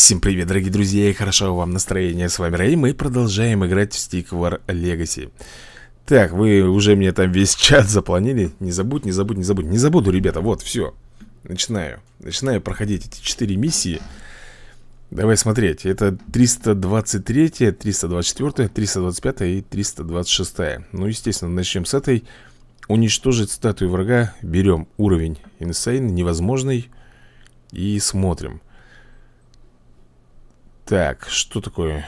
Всем привет, дорогие друзья, и хорошо вам настроение. С вами Рэй, мы продолжаем играть в Stick War Legacy. Так, вы уже мне там весь чат запланили. Не забудь, не забудь, не забудь. Не забуду, ребята, вот, все. Начинаю. Начинаю проходить эти четыре миссии. Давай смотреть. Это 323, 324, 325 и 326. Ну, естественно, начнем с этой. Уничтожить статую врага. Берем уровень Insane, невозможный. И смотрим. Так, что такое?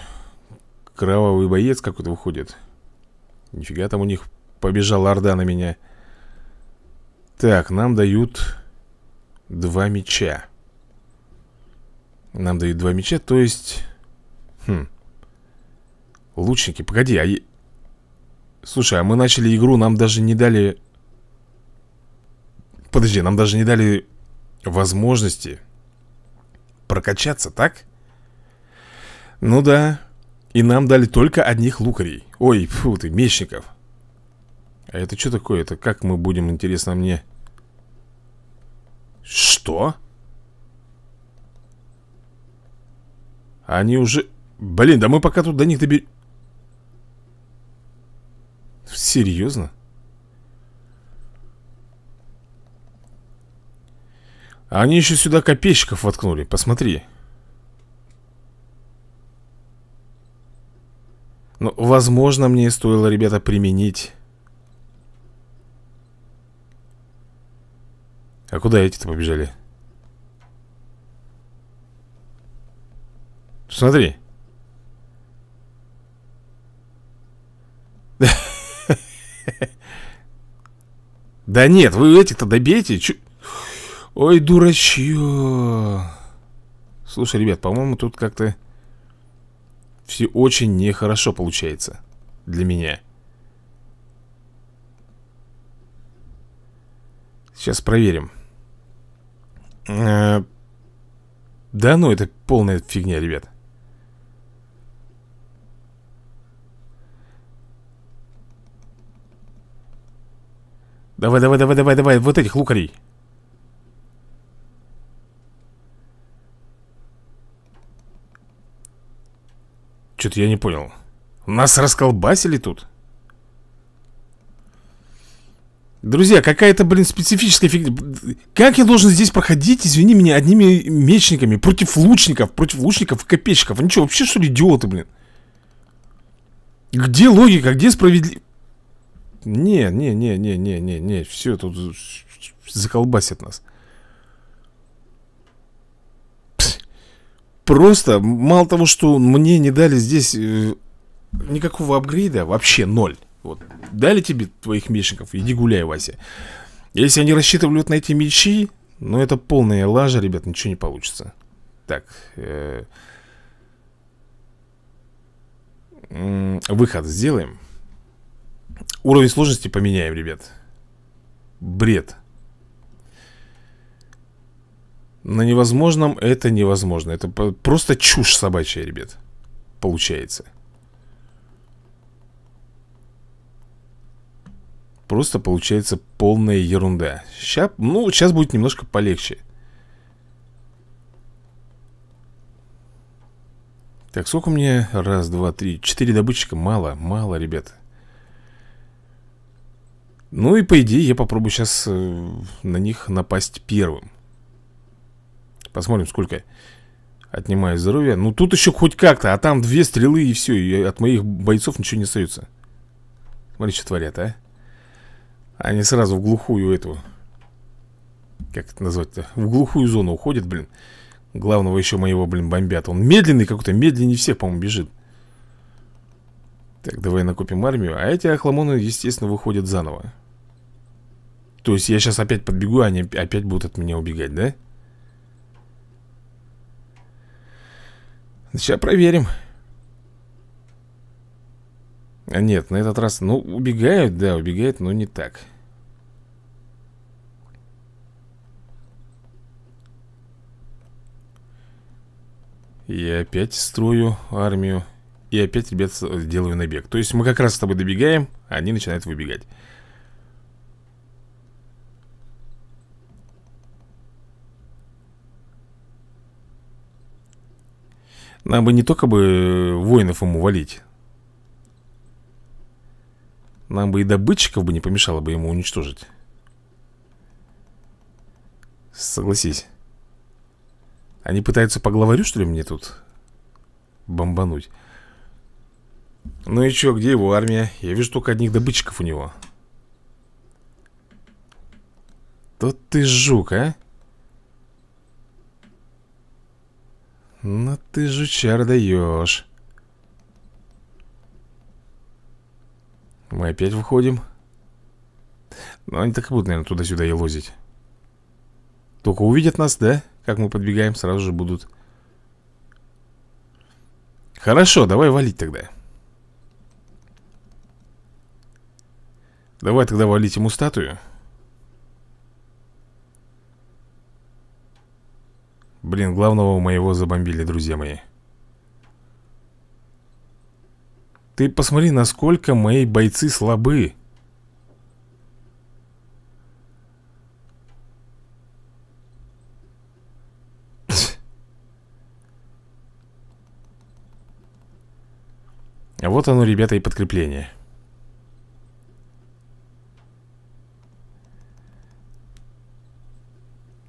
Кровавый боец какой-то выходит Нифига там у них побежала орда на меня Так, нам дают два меча Нам дают два меча, то есть... Хм Лучники, погоди, а... Слушай, а мы начали игру, нам даже не дали... Подожди, нам даже не дали возможности прокачаться, так? Ну да, и нам дали только одних лукарей Ой, фу ты, мечников А это что такое? Это как мы будем, интересно мне Что? Они уже... Блин, да мы пока тут до них добер... Серьезно? Они еще сюда копейщиков воткнули, посмотри Ну, возможно, мне стоило, ребята, применить... А куда эти-то побежали? Смотри. Да нет, вы этих-то добейте. Чё? Ой, дурачье. Слушай, ребят, по-моему, тут как-то все очень нехорошо получается для меня. Сейчас проверим. А... Да ну, это полная фигня, ребят. Давай, давай, давай, давай, давай, вот этих лукарей. Что-то я не понял. Нас расколбасили тут? Друзья, какая-то, блин, специфическая фигня. Как я должен здесь проходить, извини меня, одними мечниками? Против лучников, против лучников и копейщиков. Они что, вообще что ли идиоты, блин? Где логика, где справедливость? Не, не, не, не, не, не, не. Все, тут заколбасит нас. Просто, мало того, что мне не дали здесь э, никакого апгрейда, вообще ноль. Вот. Дали тебе твоих мечников, иди гуляй, Вася. Если они рассчитывают на эти мечи, ну это полная лажа, ребят, ничего не получится. Так. Э, выход сделаем. Уровень сложности поменяем, ребят. Бред. На невозможном это невозможно Это просто чушь собачья, ребят Получается Просто получается полная ерунда Сейчас, ну, сейчас будет немножко полегче Так, сколько у меня? Раз, два, три, четыре добытчика Мало, мало, ребят. ну и по идее я попробую сейчас э, на них напасть первым Посмотрим, сколько отнимает здоровья. Ну, тут еще хоть как-то, а там две стрелы и все. И от моих бойцов ничего не остается. Смотри, что творят, а. Они сразу в глухую эту... Как это назвать-то? В глухую зону уходят, блин. Главного еще моего, блин, бомбят. Он медленный какой-то, медленнее всех, по-моему, бежит. Так, давай накопим армию. А эти охламоны, естественно, выходят заново. То есть я сейчас опять подбегу, они опять будут от меня убегать, да? Да. Сейчас проверим. А Нет, на этот раз, ну, убегают, да, убегают, но не так. Я опять строю армию. И опять, ребят, делаю набег. То есть мы как раз с тобой добегаем, а они начинают выбегать. Нам бы не только бы э, воинов ему валить. Нам бы и добытчиков бы не помешало бы ему уничтожить. Согласись. Они пытаются по главарю, что ли, мне тут бомбануть? Ну и чё, где его армия? Я вижу только одних добытчиков у него. Тот ты жук, а? Ну ты же чар даешь. Мы опять выходим. Но ну, они так и будут, наверное, туда-сюда и лозить. Только увидят нас, да? Как мы подбегаем, сразу же будут. Хорошо, давай валить тогда. Давай тогда валить ему статую. Блин, главного моего забомбили, друзья мои. Ты посмотри, насколько мои бойцы слабы. А вот оно, ребята, и подкрепление.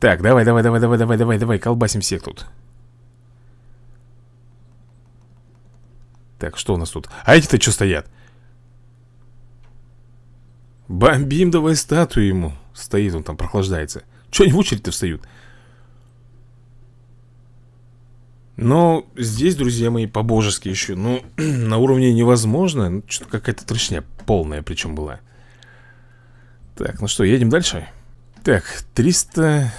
Так, давай, давай, давай, давай, давай, давай, давай, колбасим всех тут. Так, что у нас тут? А эти-то что стоят? Бомбим давай статую ему. Стоит он там, прохлаждается. Что они в очередь-то встают? Но здесь, друзья мои, по-божески еще Ну, на уровне невозможно ну, Что-то какая-то трешня полная причем была Так, ну что, едем дальше Так, 300...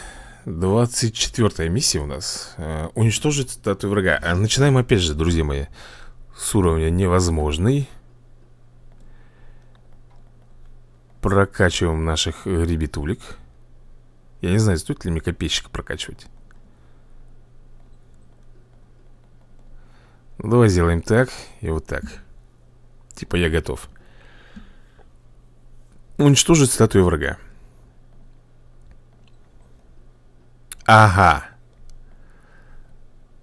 24 миссия у нас э, Уничтожить статую врага а Начинаем опять же, друзья мои С уровня невозможный Прокачиваем наших э, ребятулек Я не знаю, стоит ли мне копейщика прокачивать ну, Давай сделаем так и вот так Типа я готов Уничтожить статую врага Ага.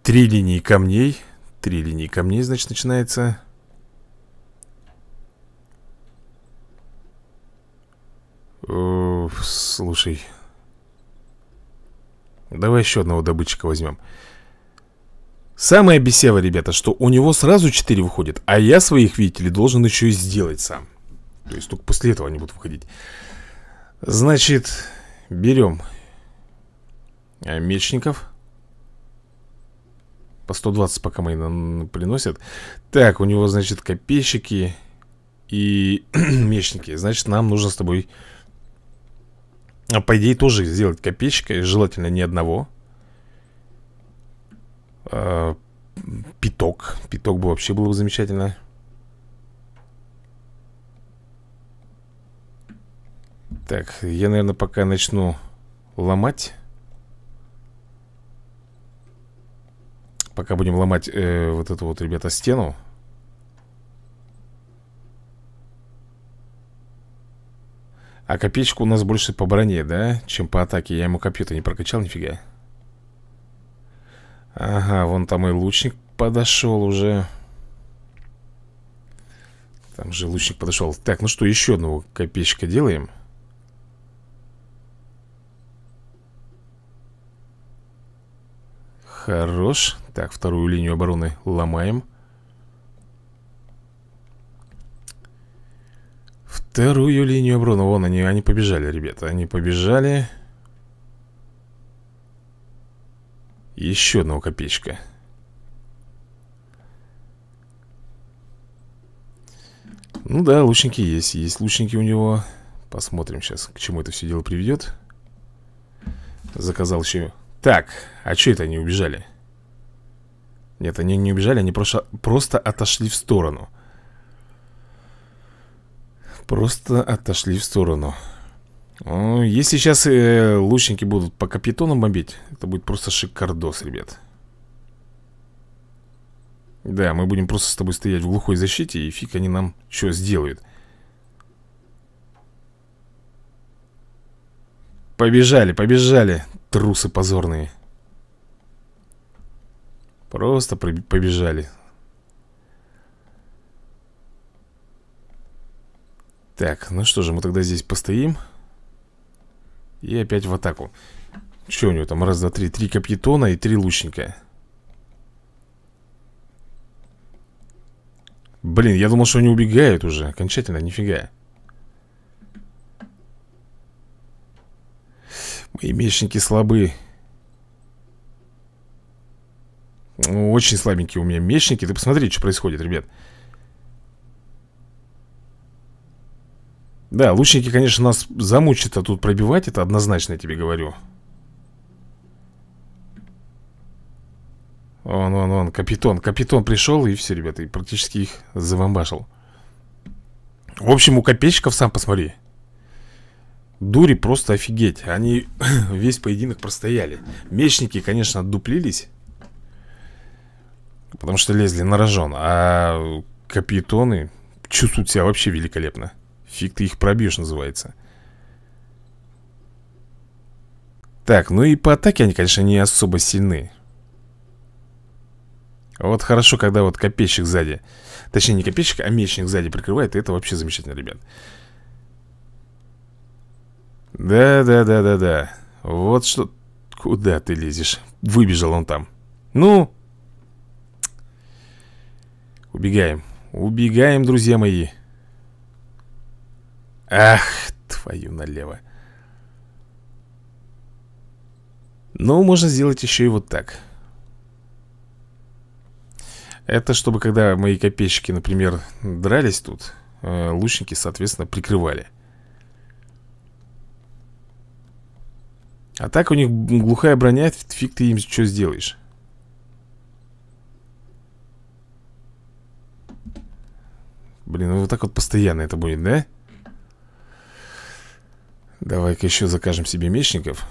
Три линии камней. Три линии камней, значит, начинается... О, слушай. Давай еще одного добытчика возьмем. Самое бесево, ребята, что у него сразу 4 выходит, а я своих, видите ли, должен еще и сделать сам. То есть только после этого они будут выходить. Значит, берем Э, Мечников По 120 пока мы приносят Так, у него, значит, копейщики И мечники Значит, нам нужно с тобой а По идее, тоже сделать копейщика Желательно не одного а, э, питок Пяток бы вообще было бы замечательно Так, я, наверное, пока начну ломать Пока будем ломать э, вот эту вот, ребята, стену. А копеечку у нас больше по броне, да? Чем по атаке. Я ему копье-то не прокачал, нифига. Ага, вон там и лучник подошел уже. Там же лучник подошел. Так, ну что, еще одну копеечка делаем. Хорош. Так, вторую линию обороны ломаем. Вторую линию обороны. Вон они, они побежали, ребята. Они побежали. Еще одного копеечка. Ну да, лучники есть. Есть лучники у него. Посмотрим сейчас, к чему это все дело приведет. Заказал еще так, а что это они убежали? Нет, они не убежали, они просто, просто отошли в сторону Просто отошли в сторону Если сейчас э, лучники будут по капитонам бомбить Это будет просто шикардос, ребят Да, мы будем просто с тобой стоять в глухой защите И фиг они нам что сделают Побежали, побежали Трусы позорные. Просто побежали. Так, ну что же, мы тогда здесь постоим. И опять в атаку. Что у него там? Раз, два, три. Три капитона и три лучника. Блин, я думал, что они убегают уже. Окончательно, нифига. Мои мечники слабы. Ну, очень слабенькие у меня мечники. Ты посмотри, что происходит, ребят. Да, лучники, конечно, нас замучат, а тут пробивать, это однозначно я тебе говорю. Он, он, он, капитон. Капитон пришел, и все, ребята, и практически их завамбашил. В общем, у копейщиков, сам посмотри, дури просто офигеть. Они весь поединок простояли. Мечники, конечно, отдуплились. Потому что лезли на рожон. А капитоны чувствуют себя вообще великолепно. Фиг ты их пробьешь, называется. Так, ну и по атаке они, конечно, не особо сильны. Вот хорошо, когда вот копейщик сзади Точнее, не копейщик, а мечник сзади прикрывает И это вообще замечательно, ребят да-да-да-да-да. Вот что... Куда ты лезешь? Выбежал он там. Ну? Убегаем. Убегаем, друзья мои. Ах, твою налево. Ну, можно сделать еще и вот так. Это чтобы, когда мои копейщики, например, дрались тут, э, лучники, соответственно, прикрывали. А так у них глухая броня, фиг ты им что сделаешь. Блин, ну вот так вот постоянно это будет, да? Давай-ка еще закажем себе мечников.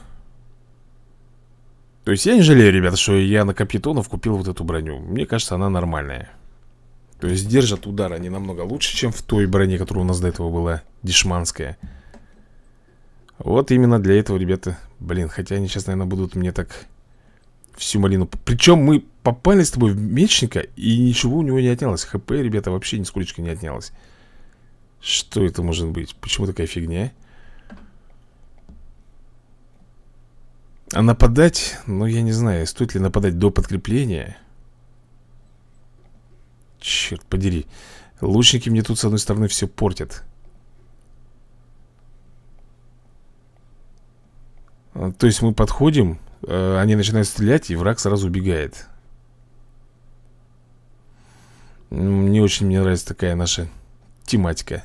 То есть я не жалею, ребята, что я на капитонов купил вот эту броню. Мне кажется, она нормальная. То есть держат удар они намного лучше, чем в той броне, которая у нас до этого была, дешманская. Вот именно для этого, ребята, Блин, хотя они сейчас, наверное, будут мне так всю малину Причем мы попали с тобой в мечника И ничего у него не отнялось ХП, ребята, вообще нисколечко не отнялось Что это может быть? Почему такая фигня? А нападать? Ну, я не знаю, стоит ли нападать до подкрепления Черт подери Лучники мне тут, с одной стороны, все портят А, то есть мы подходим, э, они начинают стрелять, и враг сразу убегает. Ну, Не очень мне нравится такая наша тематика.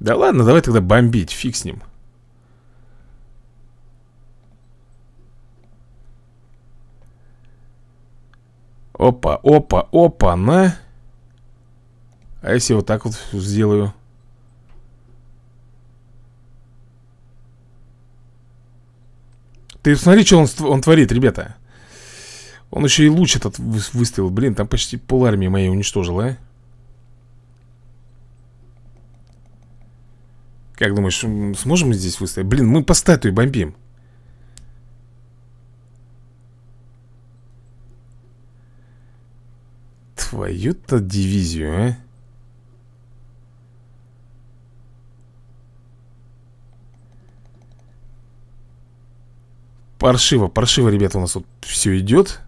Да ладно, давай тогда бомбить, фиг с ним. Опа, опа, опа, на. А если вот так вот сделаю? Ты смотри, что он, он творит, ребята. Он еще и луч этот выставил. Блин, там почти пол армии моей уничтожил, а? Как думаешь, сможем мы здесь выставить? Блин, мы по статуе бомбим. Твою-то дивизию, а? Паршиво, паршиво, ребята, у нас тут все идет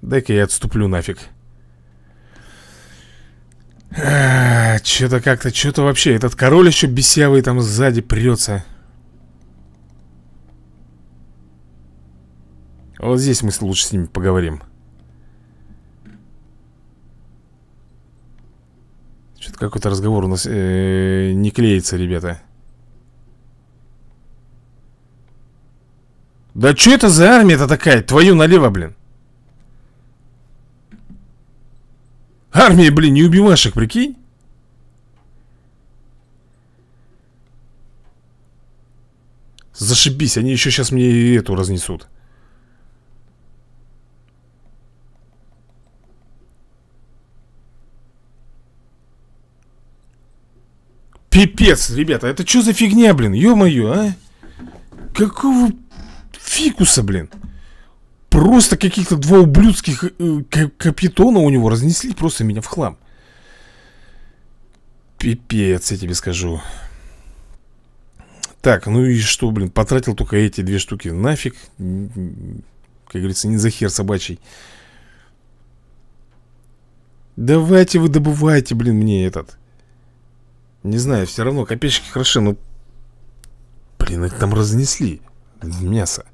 Дай-ка я отступлю нафиг Что-то как-то, что-то вообще Этот король еще бесявый там сзади прется Вот здесь мы лучше с ними поговорим Что-то какой-то разговор у нас э, не клеится, ребята. Да что это за армия-то такая? Твою налево, блин. Армия, блин, не убивашек, прикинь. Зашибись, они еще сейчас мне и эту разнесут. Пипец, ребята, это что за фигня, блин? Ё-моё, а? Какого фикуса, блин? Просто каких-то два ублюдских э, капитона у него разнесли просто меня в хлам. Пипец, я тебе скажу. Так, ну и что, блин, потратил только эти две штуки нафиг. Как говорится, не за хер собачий. Давайте вы добывайте, блин, мне этот не знаю, все равно копейщики хороши, но... Блин, их там разнесли. Мясо.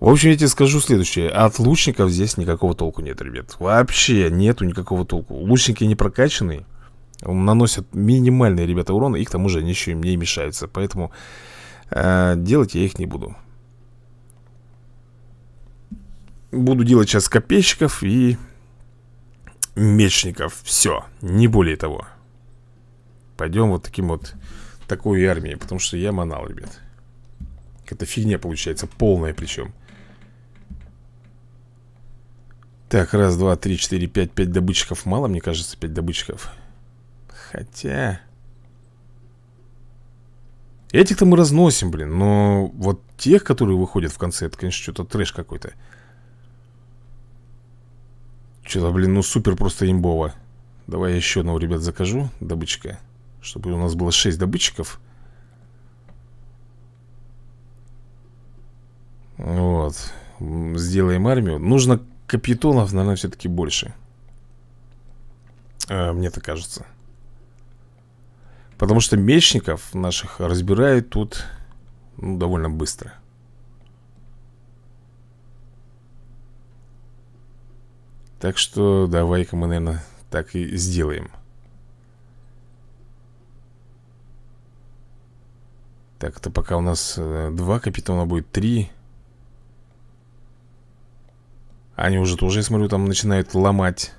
В общем, я тебе скажу следующее. От лучников здесь никакого толку нет, ребят. Вообще нету никакого толку. Лучники не прокачанные. Наносят минимальные, ребята, урона, их к тому же они еще им не мешаются. Поэтому э, делать я их не буду. Буду делать сейчас копейщиков и мечников. Все. Не более того. Пойдем вот таким вот такой армией, потому что я манал, ребят. Это фигня получается, полная причем. Так, раз, два, три, четыре, пять, пять добытчиков. Мало, мне кажется, пять добытчиков. Хотя... Этих-то мы разносим, блин, но вот тех, которые выходят в конце, это, конечно, что-то трэш какой-то. Что-то, блин, ну супер просто имбово. Давай я еще одного, ребят, закажу, добычка. Чтобы у нас было 6 добытчиков Вот Сделаем армию Нужно капитонов, наверное, все-таки больше а, Мне так кажется Потому что мечников наших разбирает тут ну, довольно быстро Так что давай-ка мы, наверное, так и сделаем Так, это пока у нас э, два капитана будет, три. Они уже тоже, я смотрю, там начинают ломать.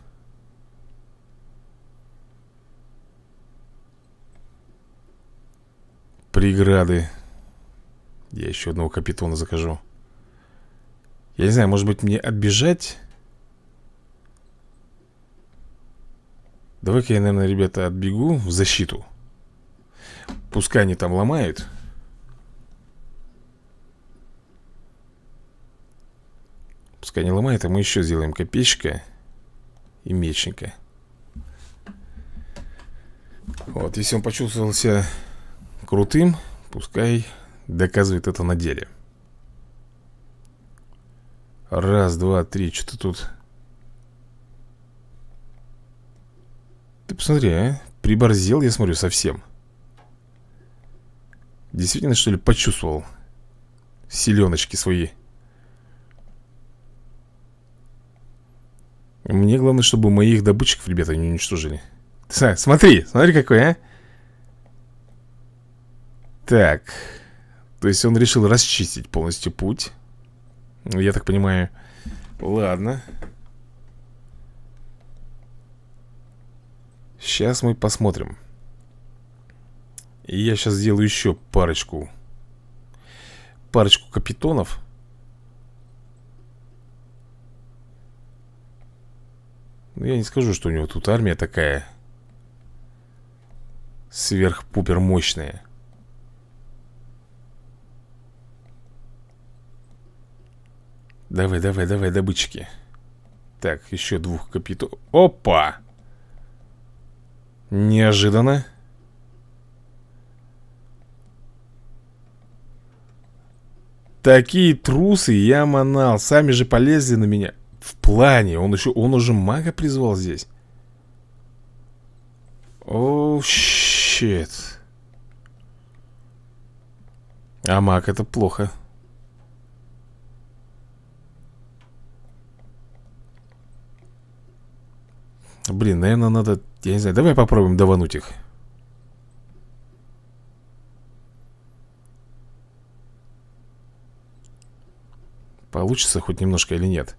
Преграды. Я еще одного капитана закажу. Я не знаю, может быть мне отбежать? Давай-ка я, наверное, ребята, отбегу в защиту. Пускай они там ломают. Пускай не ломает, а мы еще сделаем копейщика и мечника. Вот, если он почувствовался крутым, пускай доказывает это на деле. Раз, два, три, что-то тут... Ты посмотри, а? Приборзел, я смотрю, совсем. Действительно, что ли, почувствовал селеночки свои Мне главное, чтобы моих добытчиков, ребята, не уничтожили Смотри, смотри какой, а Так То есть он решил расчистить полностью путь ну, Я так понимаю Ладно Сейчас мы посмотрим И я сейчас сделаю еще парочку Парочку капитонов Ну, я не скажу, что у него тут армия такая сверх мощная Давай, давай, давай, добычки. Так, еще двух капиту... Опа! Неожиданно Такие трусы, я манал Сами же полезли на меня в плане, он еще, он уже мага призвал здесь О, щит А маг это плохо Блин, наверное, надо... Я не знаю, давай попробуем давануть их Получится хоть немножко или нет?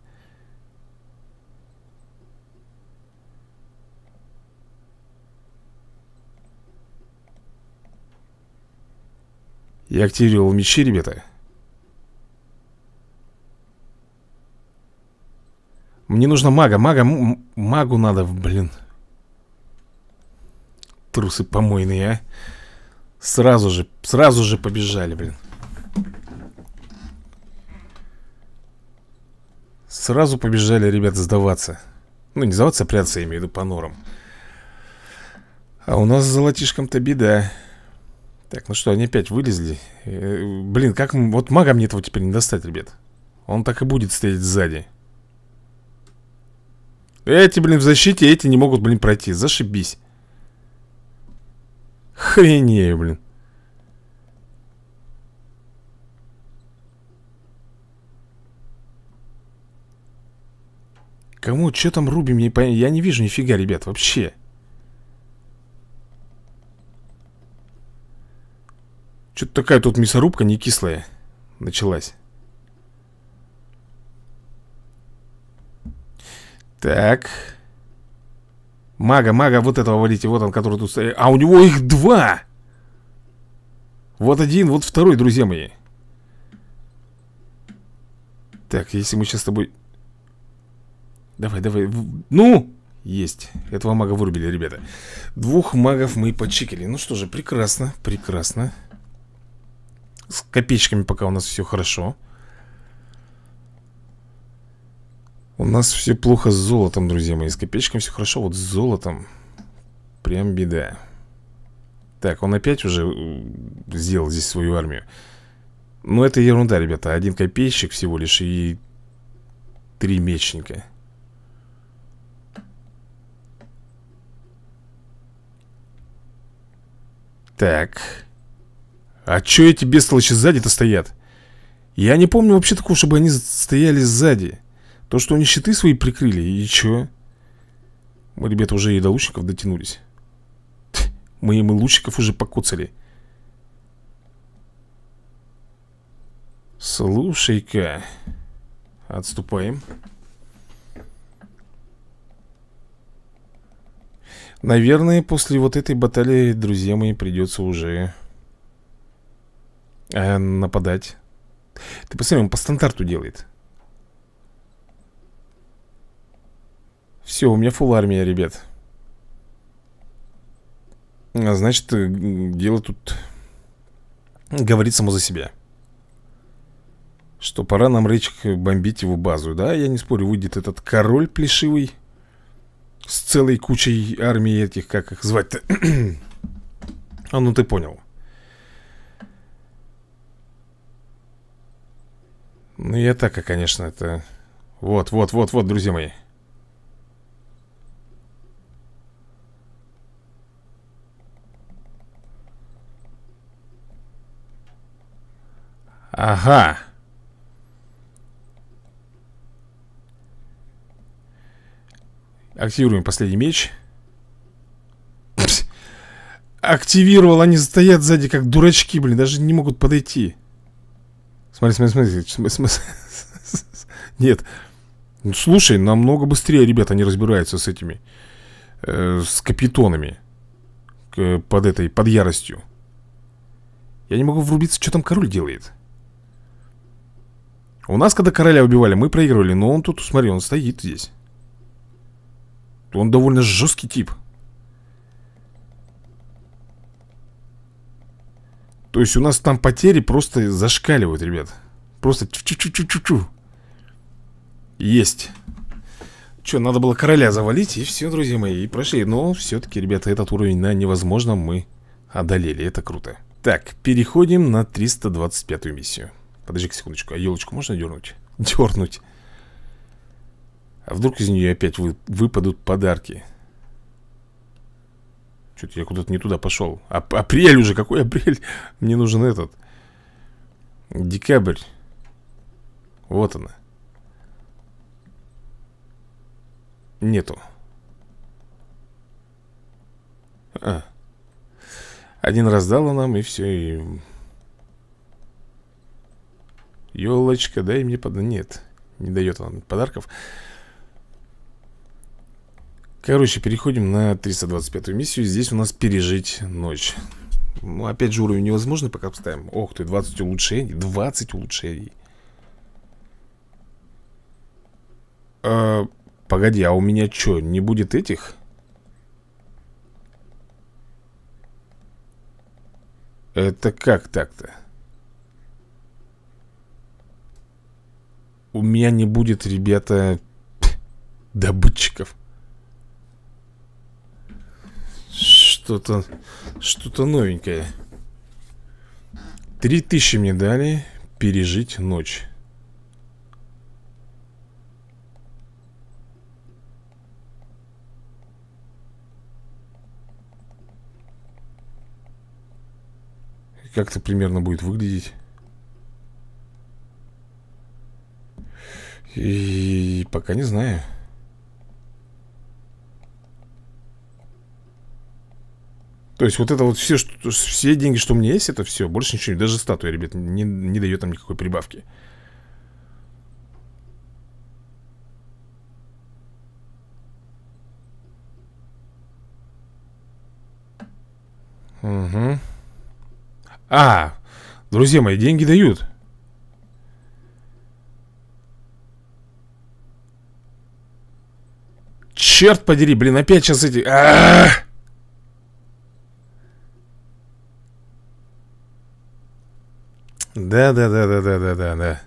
Я активировал мечи, ребята Мне нужно мага, мага, магу надо, блин Трусы помойные, а Сразу же, сразу же побежали, блин Сразу побежали, ребята, сдаваться Ну, не сдаваться, а прятаться, я имею в виду, по норам А у нас с золотишком-то беда так, ну что, они опять вылезли э, Блин, как... Вот мага мне этого теперь не достать, ребят Он так и будет стоять сзади Эти, блин, в защите, эти не могут, блин, пройти Зашибись Хренею, блин Кому? Что там рубим? Я не вижу нифига, ребят, вообще Что-то такая тут мясорубка не кислая началась. Так. Мага, мага, вот этого валите, вот он, который тут стоит. А у него их два! Вот один, вот второй, друзья мои. Так, если мы сейчас с тобой... Давай, давай. Ну! Есть. Этого мага вырубили, ребята. Двух магов мы почикали. Ну что же, прекрасно, прекрасно копеечками пока у нас все хорошо У нас все плохо с золотом, друзья мои С копеечками все хорошо, вот с золотом Прям беда Так, он опять уже э, сделал здесь свою армию Но ну, это ерунда, ребята Один копейщик всего лишь и три мечника Так а чё эти бестолочи сзади-то стоят? Я не помню вообще такого, чтобы они стояли сзади. То, что они щиты свои прикрыли, и чё? Мы, ребята, уже и до лучников дотянулись. Ть, мы им и лучников уже покоцали. Слушай-ка. Отступаем. Наверное, после вот этой баталии, друзья мои, придется уже э, нападать. Ты посмотри, он по стандарту делает. Все, у меня фул армия, ребят. А значит, э, дело тут говорит само за себя. Что пора нам речь бомбить его базу. Да, я не спорю, выйдет этот король плешивый с целой кучей армии этих, как их звать-то. а ну ты понял. Ну и атака, конечно, это... Вот, вот, вот, вот, друзья мои. Ага. Активируем последний меч. Активировал, они стоят сзади как дурачки, блин, даже не могут подойти. Смотри, смотри, смотри. смотри. Нет. Ну, слушай, намного быстрее ребята не разбираются с этими. Э, с капитонами. К, э, под этой, под яростью. Я не могу врубиться, что там король делает. У нас, когда короля убивали, мы проигрывали. Но он тут, смотри, он стоит здесь. Он довольно жесткий тип. То есть у нас там потери просто зашкаливают, ребят Просто чу-чу-чу-чу-чу Есть Че, надо было короля завалить И все, друзья мои, и прошли Но все-таки, ребята, этот уровень на невозможном мы одолели Это круто Так, переходим на 325 миссию Подожди секундочку, а елочку можно дернуть? Дернуть А вдруг из нее опять вы, выпадут подарки? Что-то я куда-то не туда пошел. А, апрель уже, какой апрель? Мне нужен этот. Декабрь. Вот она. Нету. А. Один раз дала нам, и все, и... Елочка, дай мне под... Нет, не дает он подарков. Короче, переходим на 325 миссию Здесь у нас пережить ночь Ну, опять же, уровень невозможно пока обставим Ох ты, 20 улучшений 20 улучшений а, Погоди, а у меня что, не будет этих? Это как так-то? У меня не будет, ребята, добытчиков что-то Что-то новенькое Три тысячи мне дали Пережить ночь Как это примерно будет выглядеть И пока не знаю То есть вот это вот все, что, все деньги, что у меня есть, это все. Больше ничего. Даже статуя, ребят, не, не дает там никакой прибавки. Угу. А, друзья мои, деньги дают. Черт подери, блин, опять сейчас эти... А -а -а! Да-да-да-да-да-да-да-да.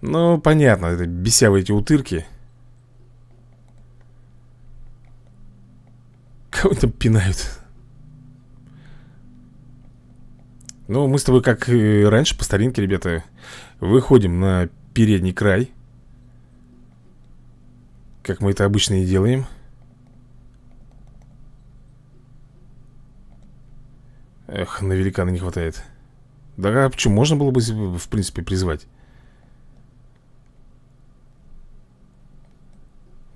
Ну, понятно, это бесявые эти утырки. Кого там пинают? Ну, мы с тобой, как э, раньше, по старинке, ребята, выходим на передний край. Как мы это обычно и делаем. Эх, на великана не хватает Да а почему? Можно было бы, в принципе, призвать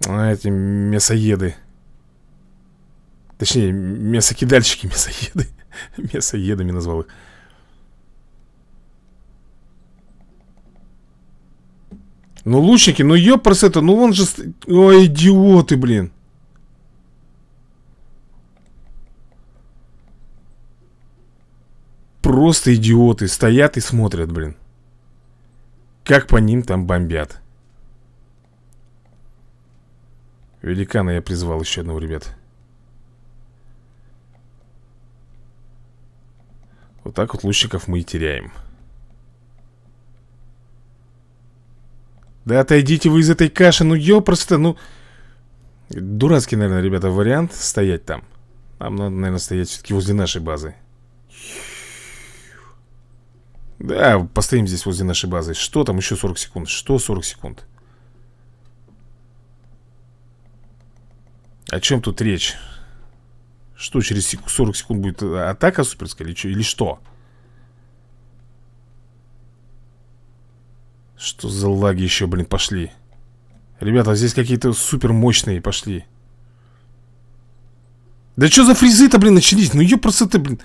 А эти мясоеды Точнее, мясокидальщики, мясоеды Мясоедами назвал их Ну, лучники, ну ёпрс это, ну он же... Ой, идиоты, блин Просто идиоты стоят и смотрят, блин. Как по ним там бомбят. Великана я призвал еще одного, ребят. Вот так вот лучников мы и теряем. Да отойдите вы из этой каши, ну просто, ну... Дурацкий, наверное, ребята, вариант стоять там. Нам надо, наверное, стоять все-таки возле нашей базы. Да, постоим здесь возле нашей базы Что там еще 40 секунд? Что 40 секунд? О чем тут речь? Что, через 40 секунд будет э, атака суперская или что? Или что? Что за лаги еще, блин, пошли? Ребята, а здесь какие-то супер мощные пошли. Да что за фризы-то, блин, начались? Ну, ее просто ты, блин...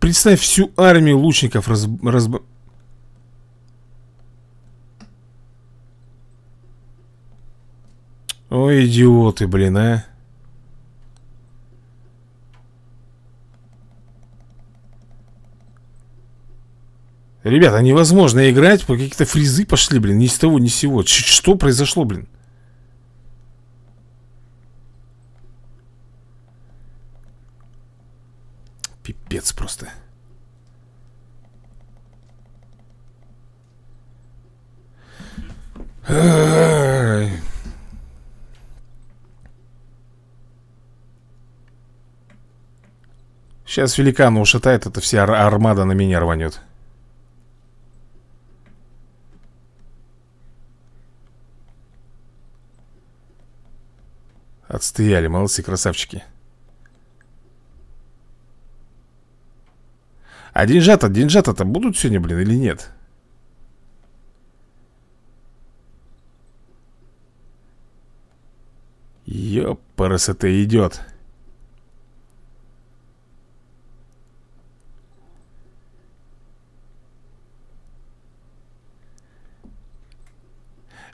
Представь всю армию лучников раз... раз... Ой, идиоты, блин, а. Ребята, невозможно играть, по какие-то фризы пошли, блин, ни с того, ни с сего. Ч что произошло, блин? Пипец просто. Сейчас великана ушатает, это вся ар армада на меня рванет. Отстояли, молодцы красавчики. А деньжата, деньжата-то будут сегодня, блин, или нет? Ёпарасоте идет.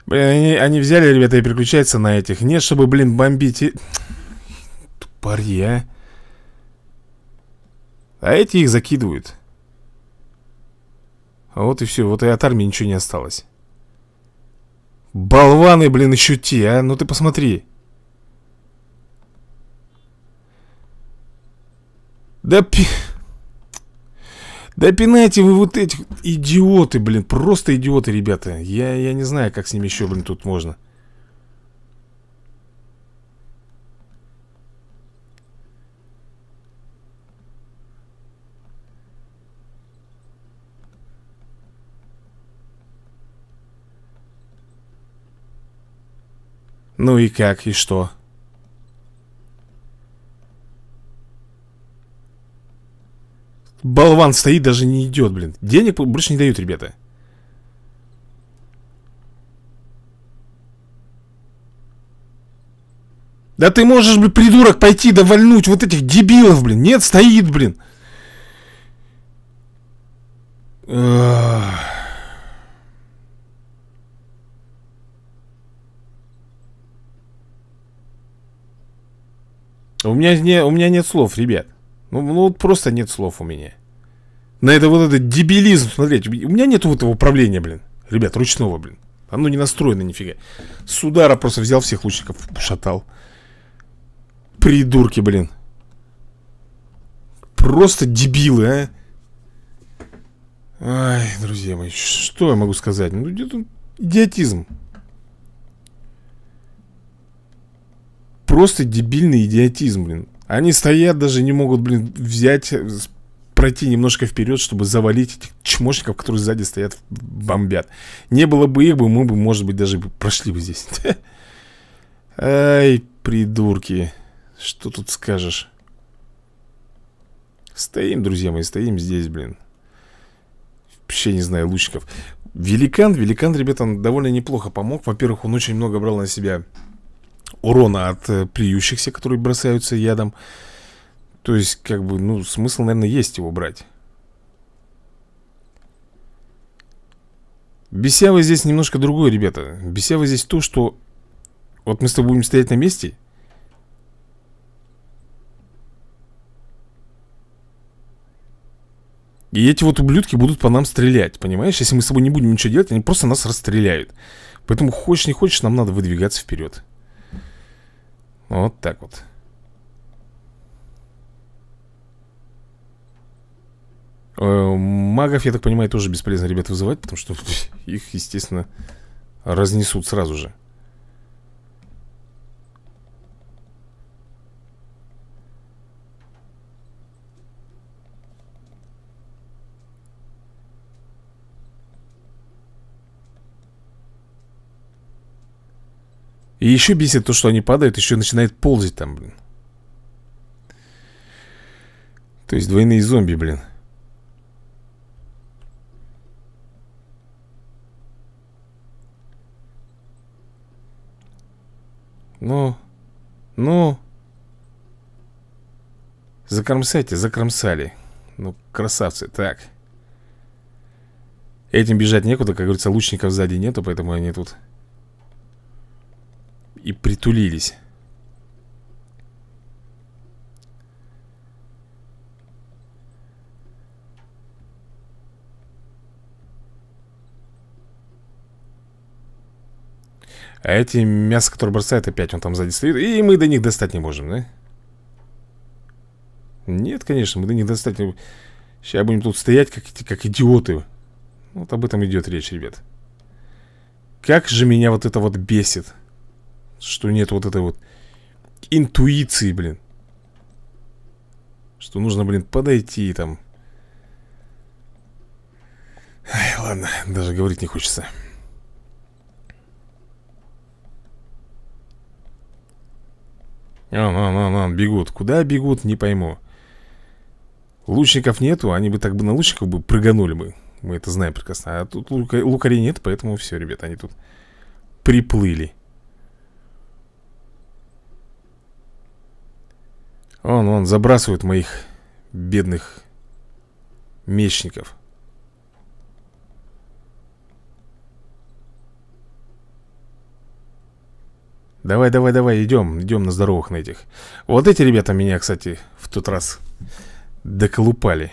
Блин, они, они взяли, ребята, и переключаются на этих. Не, чтобы, блин, бомбить и... Тупари, а. А эти их закидывают. Вот и все, вот и от армии ничего не осталось. Болваны, блин, еще те, а? Ну ты посмотри. Да пи... Да пинайте вы вот этих идиоты, блин, просто идиоты, ребята. Я, я не знаю, как с ними еще, блин, тут можно. Ну и как, и что? Болван стоит, даже не идет, блин Денег больше не дают, ребята Да ты можешь, блин, придурок, пойти да вот этих дебилов, блин Нет, стоит, блин Ugh. У меня, не, у меня нет слов, ребят. Ну, ну просто нет слов у меня. На это вот этот дебилизм смотреть. У меня нет вот этого управления, блин. Ребят, ручного, блин. Оно не настроено нифига. С удара просто взял всех лучников, шатал. Придурки, блин. Просто дебилы, а. Ай, друзья мои, что я могу сказать? Ну, идиотизм. просто дебильный идиотизм, блин. Они стоят, даже не могут, блин, взять, пройти немножко вперед, чтобы завалить этих чмошников, которые сзади стоят, бомбят. Не было бы их бы, мы бы, может быть, даже бы прошли бы здесь. Ай, придурки. Что тут скажешь? Стоим, друзья мои, стоим здесь, блин. Вообще не знаю лучников. Великан, великан, ребята, он довольно неплохо помог. Во-первых, он очень много брал на себя урона от э, плюющихся, которые бросаются ядом. То есть, как бы, ну, смысл, наверное, есть его брать. Бесява здесь немножко другое, ребята. Бесява здесь то, что... Вот мы с тобой будем стоять на месте. И эти вот ублюдки будут по нам стрелять, понимаешь? Если мы с тобой не будем ничего делать, они просто нас расстреляют. Поэтому хочешь не хочешь, нам надо выдвигаться вперед. Ну, вот так вот. Э, магов, я так понимаю, тоже бесполезно, ребят, вызывать, потому что их, естественно, разнесут сразу же. И еще бесит то, что они падают, еще начинает ползать там, блин. То есть двойные зомби, блин. Ну, ну. Закромсайте, закромсали. Ну, красавцы. Так. Этим бежать некуда, как говорится, лучников сзади нету, поэтому они тут и притулились А эти мясо, которые бросают, опять он там сзади стоит И мы до них достать не можем, да? Нет, конечно, мы до них достать не можем Сейчас будем тут стоять, как, как идиоты Вот об этом идет речь, ребят Как же меня вот это вот бесит что нет вот этой вот интуиции, блин. Что нужно, блин, подойти там. Ай, ладно, даже говорить не хочется. Он, он, он, он, бегут. Куда бегут, не пойму. Лучников нету, они бы так бы на лучников бы прыганули бы. Мы это знаем прекрасно. А тут лука, лукарей нет, поэтому все, ребята, они тут приплыли. Он, он, забрасывает моих бедных мечников. Давай, давай, давай, идем, идем на здоровых на этих. Вот эти ребята меня, кстати, в тот раз доколупали.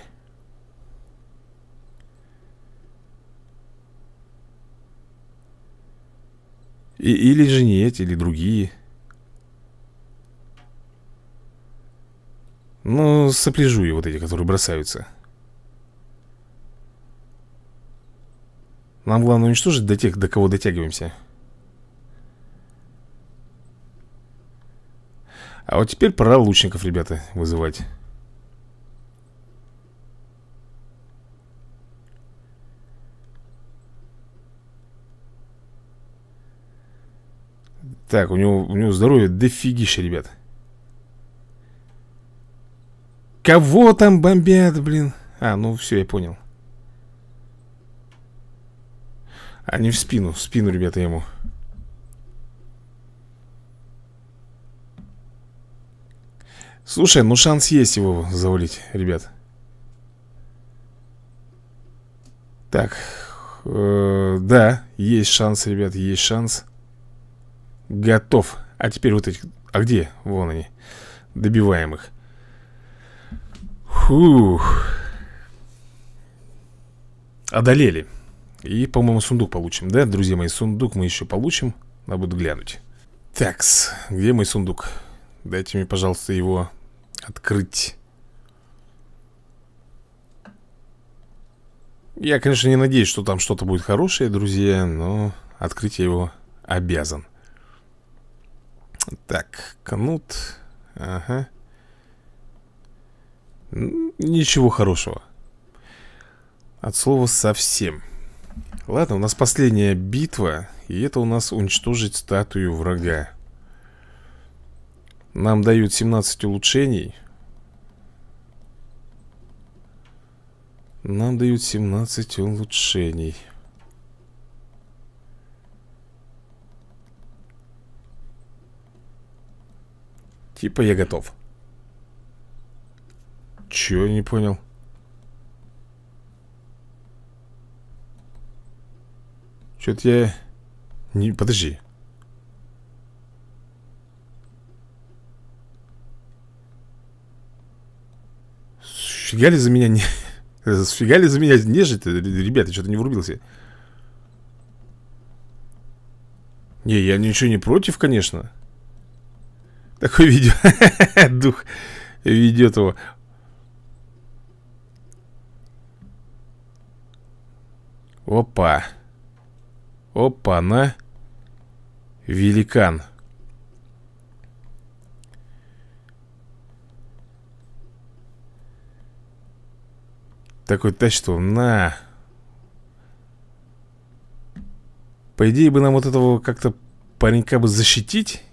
И, или же не эти, или другие. Ну, сопляжу сопляжуи вот эти, которые бросаются Нам главное уничтожить до тех, до кого дотягиваемся А вот теперь пора лучников, ребята, вызывать Так, у него, у него здоровье дофигища, ребят Кого там бомбят, блин? А, ну все, я понял. Они в спину, в спину, ребята, ему. Слушай, ну шанс есть его завалить, ребят. Так, э, да, есть шанс, ребят, есть шанс. Готов. А теперь вот эти... А где? Вон они. Добиваем их. Фух. Одолели. И, по-моему, сундук получим, да, друзья мои? Сундук мы еще получим. Надо будет глянуть. Такс, где мой сундук? Дайте мне, пожалуйста, его открыть. Я, конечно, не надеюсь, что там что-то будет хорошее, друзья, но открыть я его обязан. Так, кнут. Ага. Ничего хорошего. От слова совсем. Ладно, у нас последняя битва, и это у нас уничтожить статую врага. Нам дают 17 улучшений. Нам дают 17 улучшений. Типа я готов. Чего я не понял? Что-то я... Не, подожди. Сфигали за меня не... Сфигали за меня нежить, ребята, что-то не врубился. Не, я ничего не против, конечно. Такое видео. Дух ведет его. Опа. Опа-на. Великан. Такой тащит его. На. По идее бы нам вот этого как-то паренька бы защитить.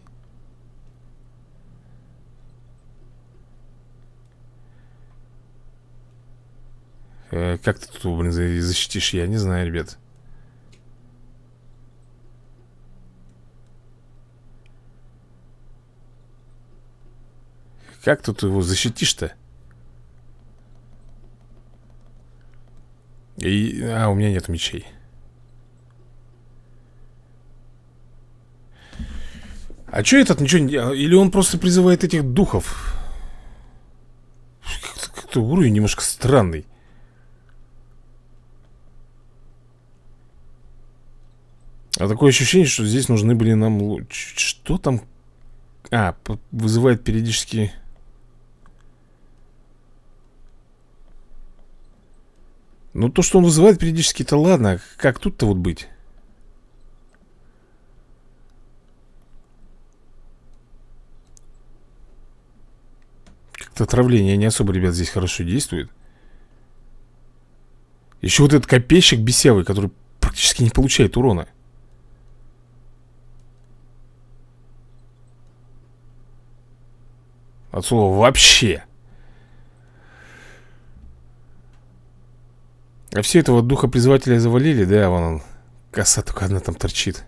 Э, как ты тут, блин, защитишь? Я не знаю, ребят Как тут его защитишь-то? И... А, у меня нет мечей А что этот ничего не Или он просто призывает этих духов? Как-то уровень немножко странный А такое ощущение, что здесь нужны были нам... лу- Что там? А, вызывает периодически... Ну, то, что он вызывает периодически, это ладно. А как тут-то вот быть? Как-то отравление не особо, ребят, здесь хорошо действует. Еще вот этот копейщик бесевый, который практически не получает урона. От слова «вообще». А все этого духа призывателя завалили, да, вон он. Коса только одна там торчит.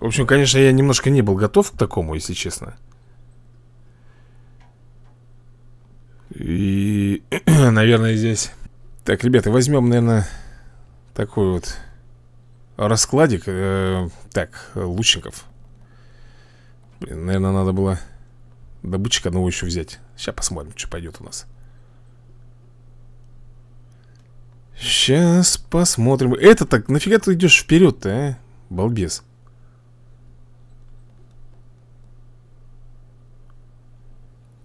В общем, конечно, я немножко не был готов к такому, если честно. И, наверное, здесь... Так, ребята, возьмем, наверное, такой вот раскладик. Э, так, лучников. Блин, наверное, надо было добычек одного еще взять. Сейчас посмотрим, что пойдет у нас. Сейчас посмотрим. Это так, нафига ты идешь вперед-то, а? Балбес.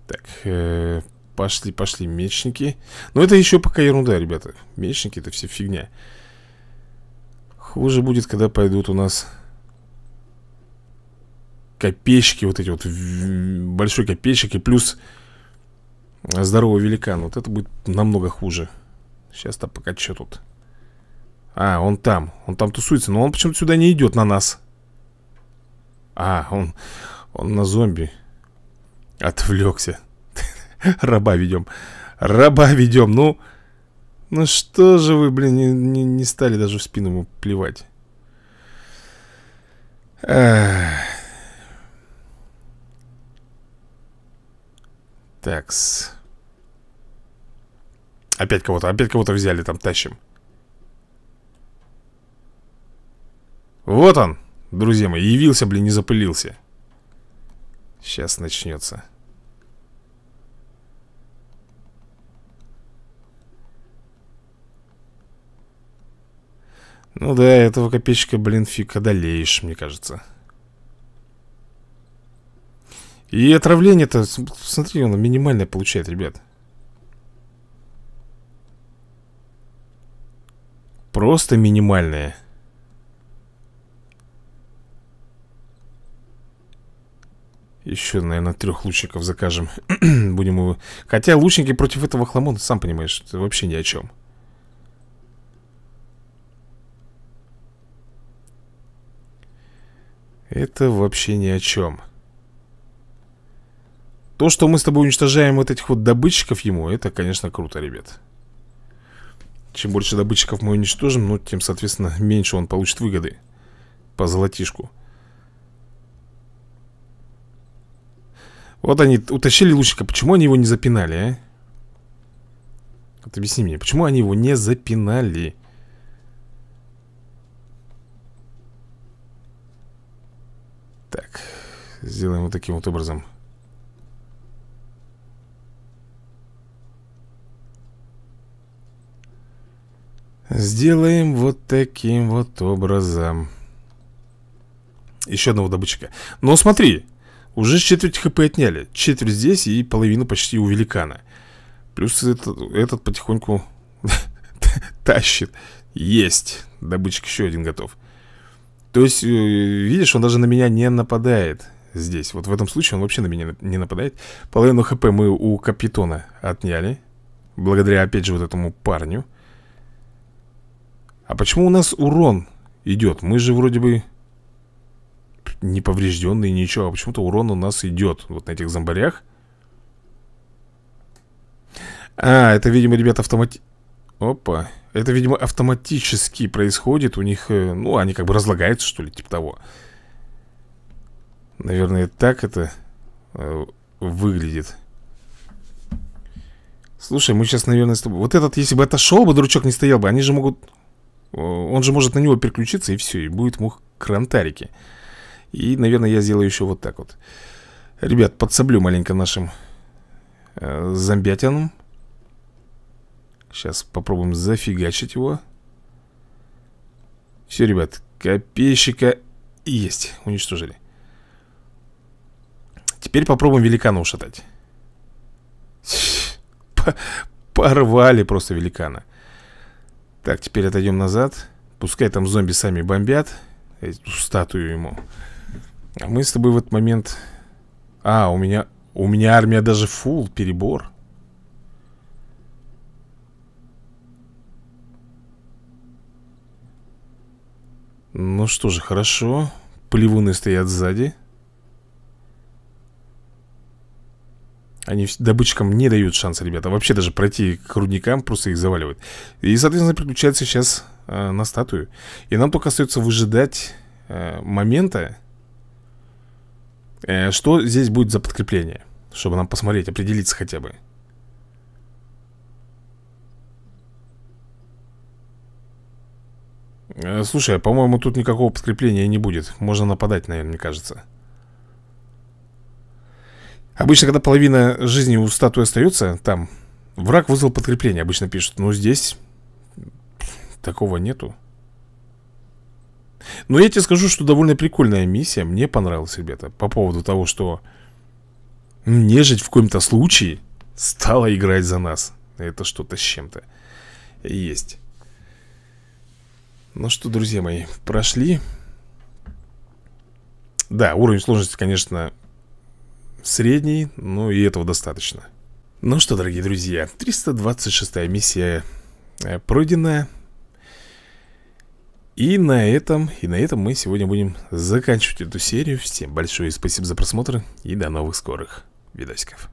Так, э, пошли, пошли мечники. Но ну, это еще пока ерунда, ребята. Мечники это все фигня. Хуже будет, когда пойдут у нас копеечки, вот эти вот большой копеечек и плюс здоровый великан. Вот это будет намного хуже. Сейчас-то пока что тут? А, он там. Он там тусуется, но он почему-то сюда не идет на нас. А, он, он на зомби. Отвлекся. Раба ведем. Раба ведем. Ну, ну что же вы, блин, не, не, не стали даже в спину ему плевать. Ах. Такс. Опять кого-то, опять кого-то взяли там, тащим. Вот он, друзья мои, явился, блин, не запылился. Сейчас начнется. Ну да, этого копейщика, блин, фиг одолеешь, мне кажется. И отравление-то, смотри, оно минимальное получает, ребят. Просто минимальное. Еще, наверное, трех лучников закажем. Будем его... Хотя лучники против этого хламона, сам понимаешь, это вообще ни о чем. Это вообще ни о чем. То, что мы с тобой уничтожаем вот этих вот добытчиков ему, это, конечно, круто, ребят. Чем больше добытчиков мы уничтожим, ну, тем, соответственно, меньше он получит выгоды по золотишку. Вот они утащили лучника. Почему они его не запинали, а? Вот объясни мне, почему они его не запинали? Так, сделаем вот таким вот образом. Сделаем вот таким вот образом. Еще одного добычка. Но смотри, уже четверть хп отняли. Четверть здесь и половину почти у великана. Плюс этот, этот потихоньку тащит. Есть. добычка, еще один готов. То есть, э, видишь, он даже на меня не нападает здесь. Вот в этом случае он вообще на меня не нападает. Половину хп мы у Капитона отняли. Благодаря, опять же, вот этому парню. А почему у нас урон идет? Мы же вроде бы не поврежденные, ничего. А почему-то урон у нас идет вот на этих зомбарях. А, это, видимо, ребята, автомати... Опа. Это, видимо, автоматически происходит. У них, э, ну, они как бы разлагаются, что ли, типа того. Наверное, так это э, выглядит. Слушай, мы сейчас, наверное, с тобой... Вот этот, если бы отошел бы, дурачок не стоял бы, они же могут... Он же может на него переключиться и все, и будет мух крантарики И, наверное, я сделаю еще вот так вот Ребят, подсоблю маленько нашим э, зомбятинам Сейчас попробуем зафигачить его Все, ребят, копейщика есть, уничтожили Теперь попробуем великана ушатать Порвали просто великана так, теперь отойдем назад Пускай там зомби сами бомбят э, Эту статую ему А мы с тобой в этот момент А, у меня У меня армия даже фул, перебор Ну что же, хорошо Плевуны стоят сзади Они добытчикам не дают шанса, ребята Вообще даже пройти к рудникам, просто их заваливают И, соответственно, переключается сейчас э, на статую И нам только остается выжидать э, момента э, Что здесь будет за подкрепление Чтобы нам посмотреть, определиться хотя бы э, Слушай, а, по-моему, тут никакого подкрепления не будет Можно нападать, наверное, мне кажется Обычно, когда половина жизни у статуи остается, там враг вызвал подкрепление, обычно пишут. Но «Ну, здесь такого нету. Но я тебе скажу, что довольно прикольная миссия. Мне понравилась, ребята, по поводу того, что нежить в каком-то случае стала играть за нас. Это что-то с чем-то. Есть. Ну что, друзья мои, прошли. Да, уровень сложности, конечно, средний, ну и этого достаточно Ну что, дорогие друзья, 326-я миссия э, пройденная и на этом, и на этом мы сегодня будем заканчивать эту серию Всем большое спасибо за просмотр и до новых скорых видосиков